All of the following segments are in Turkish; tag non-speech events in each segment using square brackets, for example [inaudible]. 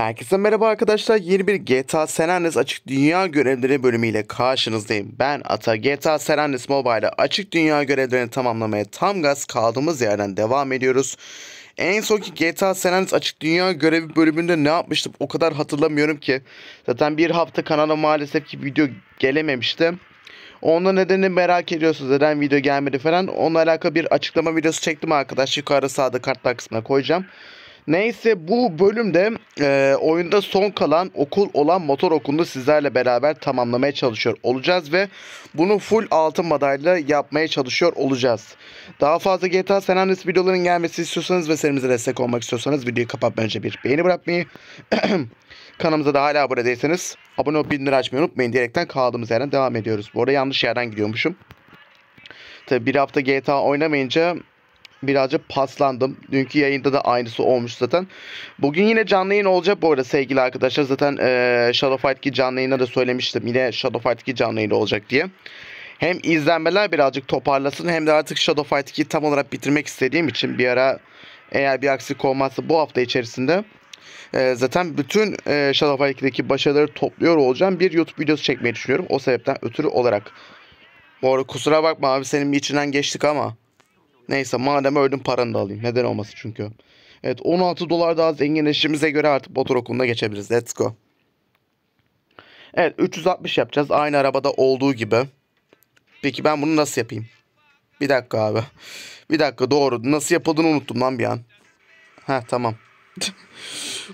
Herkese merhaba arkadaşlar. Yeni bir GTA San Andreas Açık Dünya Görevleri bölümüyle karşınızdayım. Ben Ata. GTA San Andreas Mobile'da açık dünya görevlerini tamamlamaya tam gaz kaldığımız yerden devam ediyoruz. En sonki GTA San Andreas Açık Dünya görevi bölümünde ne yapmıştım o kadar hatırlamıyorum ki. Zaten bir hafta kanala maalesef ki video gelememişti. Onun nedenini merak ediyorsunuz. Neden video gelmedi falan. Onunla alakalı bir açıklama videosu çektim arkadaş. Yukarı sağda kartlar kısmına koyacağım. Neyse bu bölümde e, oyunda son kalan okul olan motor okulunu sizlerle beraber tamamlamaya çalışıyor olacağız ve bunu full altın madalya yapmaya çalışıyor olacağız. Daha fazla GTA San Andreas videolarının gelmesi istiyorsanız ve serimize destek olmak istiyorsanız videoyu kapatmadan önce bir beğeni bırakmayı [clears throat] kanalımıza da hala abone değilseniz abone olup bildirimleri açmayı unutmayın. Direkten kaldığımız yerden devam ediyoruz. Bu arada yanlış yerden gidiyormuşum. Tabi bir hafta GTA oynamayınca birazcık paslandım. Dünkü yayında da aynısı olmuş zaten. Bugün yine canlı yayın olacak bu arada sevgili arkadaşlar. Zaten e, Shadow Fight ki canlı yayına da söylemiştim. Yine Shadow Fight ki canlı yayın olacak diye. Hem izlenmeler birazcık toparlasın hem de artık Shadow Fight 2'yi tam olarak bitirmek istediğim için bir ara eğer bir aksilik olmazsa bu hafta içerisinde e, zaten bütün e, Shadow Fight 2'deki başarıları topluyor olacağım bir YouTube videosu çekmeyi düşünüyorum. O sebepten ötürü olarak. Bu arada kusura bakma abi senin bir içinden geçtik ama. Neyse madem öldüm paranı da alayım. Neden olmasın çünkü. Evet 16 dolar daha zenginleştiğimize göre artık motor okuluna geçebiliriz. Let's go. Evet 360 yapacağız. Aynı arabada olduğu gibi. Peki ben bunu nasıl yapayım? Bir dakika abi. Bir dakika doğru. Nasıl yapıldığını unuttum lan bir an. Ha tamam. [laughs]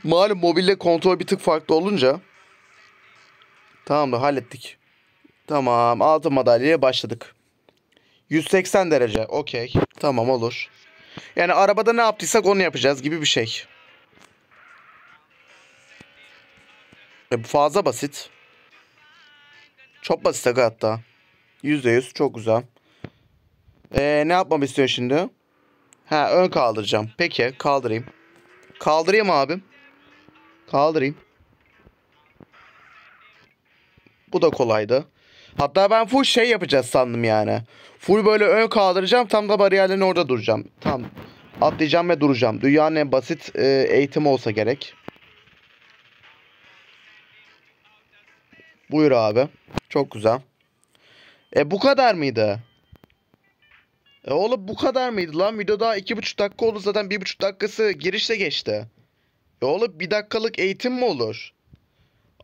Malum mobille kontrol bir tık farklı olunca. Tamam da hallettik. Tamam altın madalyaya başladık. 180 derece. Okey. Tamam olur. Yani arabada ne yaptıysak onu yapacağız gibi bir şey. E, bu fazla basit. Çok basit aga hatta. %100 çok güzel. E, ne yapmamı istiyor şimdi? Ha ön kaldıracağım. Peki kaldırayım. Kaldırayım abim. Kaldırayım. Bu da kolaydı. Hatta ben full şey yapacağız sandım yani. Full böyle ön kaldıracağım tam da bariyerlerin orada duracağım. Tam atlayacağım ve duracağım. Dünyanın en basit e, eğitimi olsa gerek. Buyur abi. Çok güzel. E bu kadar mıydı? E oğlum bu kadar mıydı lan? Video daha 2,5 dakika oldu zaten 1,5 dakikası girişle geçti. E oğlum 1 dakikalık eğitim mi olur?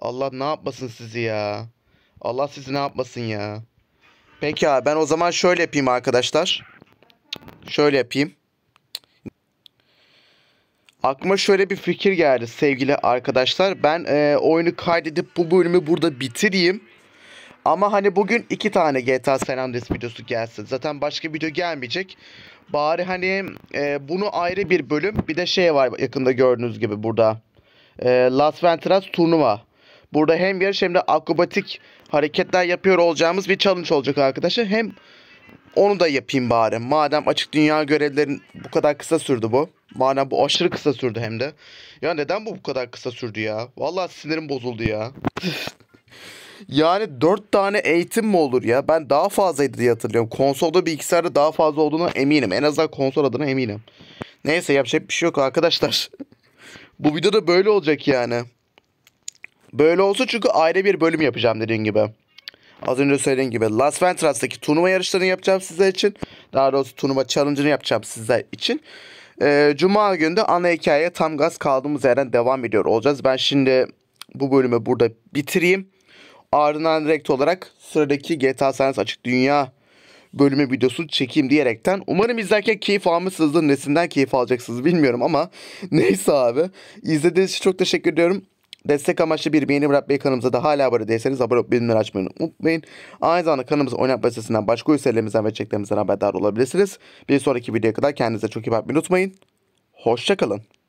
Allah ne yapmasın sizi ya. Allah sizi ne yapmasın ya. Peki abi ben o zaman şöyle yapayım arkadaşlar. Şöyle yapayım. Aklıma şöyle bir fikir geldi sevgili arkadaşlar. Ben e, oyunu kaydedip bu bölümü burada bitireyim. Ama hani bugün iki tane GTA San Andreas videosu gelsin. Zaten başka video gelmeyecek. Bari hani e, bunu ayrı bir bölüm. Bir de şey var yakında gördüğünüz gibi burada. E, Las Venturas turnuva. Burada hem yarış hem de akrobatik hareketler yapıyor olacağımız bir challenge olacak arkadaşlar. Hem onu da yapayım bari. Madem açık dünya görevlerin bu kadar kısa sürdü bu. Madem bu aşırı kısa sürdü hem de. Ya neden bu bu kadar kısa sürdü ya? Vallahi sinirim bozuldu ya. yani 4 tane eğitim mi olur ya? Ben daha fazlaydı diye hatırlıyorum. Konsolda bilgisayarda daha fazla olduğuna eminim. En azından konsol adına eminim. Neyse yapacak bir şey yok arkadaşlar. [laughs] bu videoda böyle olacak yani. Böyle olsun çünkü ayrı bir bölüm yapacağım dediğin gibi. Az önce söylediğim gibi Las Ventras'taki turnuva yarışlarını yapacağım size için. Daha doğrusu turnuva challenge'ını yapacağım size için. Ee, Cuma günü de ana hikaye tam gaz kaldığımız yerden devam ediyor olacağız. Ben şimdi bu bölümü burada bitireyim. Ardından direkt olarak sıradaki GTA San Andreas Açık Dünya bölümü videosu çekeyim diyerekten. Umarım izlerken keyif almışsınızdır. Nesinden keyif alacaksınız bilmiyorum ama [laughs] neyse abi. İzlediğiniz için çok teşekkür ediyorum. Destek amaçlı bir beğeni bırakmayı kanalımıza da hala abone değilseniz abone olup bildirimleri açmayı unutmayın. Aynı zamanda kanalımızın oynatma sitesinden başka üyelerimizden ve çeklerimizden haberdar olabilirsiniz. Bir sonraki videoya kadar kendinize çok iyi bakmayı unutmayın. Hoşçakalın.